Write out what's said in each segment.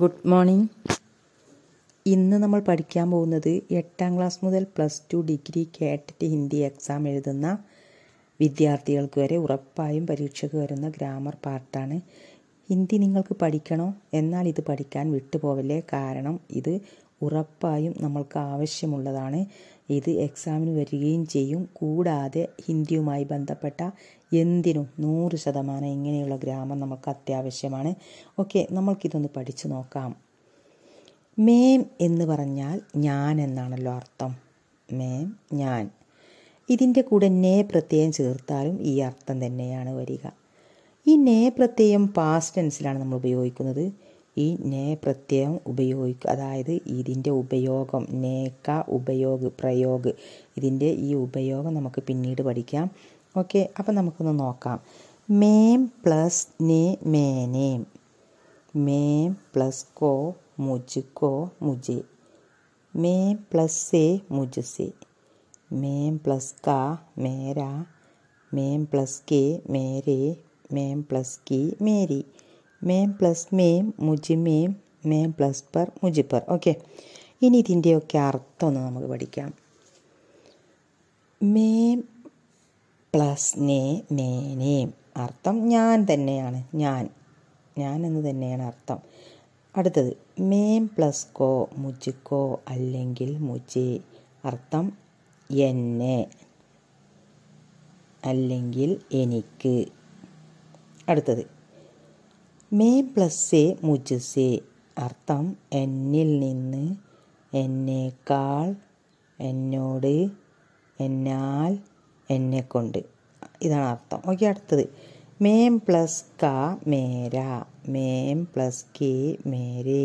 good morning ഇന്ന് നമ്മൾ പഠിക്കാൻ പോകുന്നത് എട്ടാം ക്ലാസ് മുതൽ പ്ലസ് ടു ഡിഗ്രി കേട്ടിട്ട് ഹിന്ദി എക്സാം എഴുതുന്ന വിദ്യാർത്ഥികൾക്ക് വരെ ഉറപ്പായും പരീക്ഷയ്ക്ക് വരുന്ന ഗ്രാമർ പാർട്ടാണ് ഹിന്ദി നിങ്ങൾക്ക് പഠിക്കണോ എന്നാൽ ഇത് പഠിക്കാൻ വിട്ടുപോവില്ലേ കാരണം ഇത് ഉറപ്പായും നമ്മൾക്ക് ആവശ്യമുള്ളതാണ് ഇത് എക്സാമിന് വരികയും ചെയ്യും കൂടാതെ ഹിന്ദിയുമായി ബന്ധപ്പെട്ട എന്തിനും നൂറ് ശതമാനം ഇങ്ങനെയുള്ള ഗ്രാമം നമുക്ക് അത്യാവശ്യമാണ് ഓക്കെ നമ്മൾക്കിതൊന്ന് പഠിച്ചു നോക്കാം മേം എന്ന് പറഞ്ഞാൽ ഞാൻ എന്നാണല്ലോ അർത്ഥം മേം ഞാൻ ഇതിൻ്റെ കൂടെ നേ പ്രത്യയം ചേർത്താലും ഈ അർത്ഥം തന്നെയാണ് വരിക ഈ നേ പ്രത്യയം പാസ്റ്റ് ടെൻസിലാണ് നമ്മൾ ഉപയോഗിക്കുന്നത് ഈ നേ പ്രത്യയം ഉപയോഗിക്കുക അതായത് ഇതിൻ്റെ ഉപയോഗം നേക്ക ഉപയോഗ പ്രയോഗ് ഇതിൻ്റെ ഈ ഉപയോഗം നമുക്ക് പിന്നീട് പഠിക്കാം ഓക്കെ അപ്പം നമുക്കൊന്ന് നോക്കാം മേം പ്ലസ് നേ മേനേം മേം പ്ലസ് കോ മുജ് കോ മുജെ മേം പ്ലസ് സേ മുജുസെ മേം പ്ലസ് ക മേര മേം പ്ലസ് കെ മേരെ മേം പ്ലസ് കി മേരി മേം പ്ലസ് മേം മുജി മേം മേം പ്ലസ് പർ മുജിപ്പർ ഓക്കെ ഇനി ഇതിൻ്റെയൊക്കെ അർത്ഥം ഒന്ന് നമുക്ക് പഠിക്കാം മേം പ്ലസ് നേ മേനേം അർത്ഥം ഞാൻ തന്നെയാണ് ഞാൻ ഞാൻ എന്ന് തന്നെയാണ് അർത്ഥം അടുത്തത് മേം പ്ലസ് കോ മുജിക്കോ അല്ലെങ്കിൽ മുജി അർത്ഥം എന്നെ അല്ലെങ്കിൽ എനിക്ക് അടുത്തത് മേ എ മുജസേ അർത്ഥം എന്നിൽ നിന്ന് എന്നേക്കാൾ എന്നോട് എന്നാൽ കൊണ്ട് ഇതാണ് അർത്ഥം ഓക്കെ അടുത്തത് മേം പ്ലസ് ക മേര മേം പ്ലസ് കെ മേരെ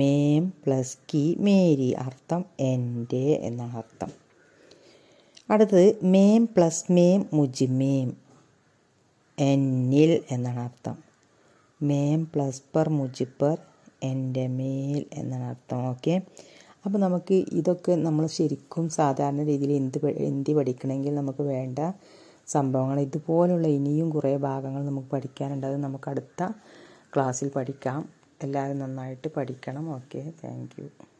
മേം പ്ലസ് കി മേരി അർത്ഥം എൻ്റെ എന്നാണ് അർത്ഥം അടുത്തത് മേം പ്ലസ് മേം മുജിമേം എന്നിൽ എന്നാണ് അർത്ഥം മേം പ്ലസ് പർ മുജിപ്പർ എൻ്റെ മേൽ എന്നാണ് അർത്ഥം ഓക്കെ അപ്പോൾ നമുക്ക് ഇതൊക്കെ നമ്മൾ ശരിക്കും സാധാരണ രീതിയിൽ എന്ത് എന്തി പഠിക്കണമെങ്കിൽ നമുക്ക് വേണ്ട സംഭവങ്ങൾ ഇതുപോലുള്ള ഇനിയും കുറേ ഭാഗങ്ങൾ നമുക്ക് പഠിക്കാനുണ്ട് അത് നമുക്ക് അടുത്ത ക്ലാസ്സിൽ പഠിക്കാം എല്ലാവരും നന്നായിട്ട് പഠിക്കണം ഓക്കെ താങ്ക്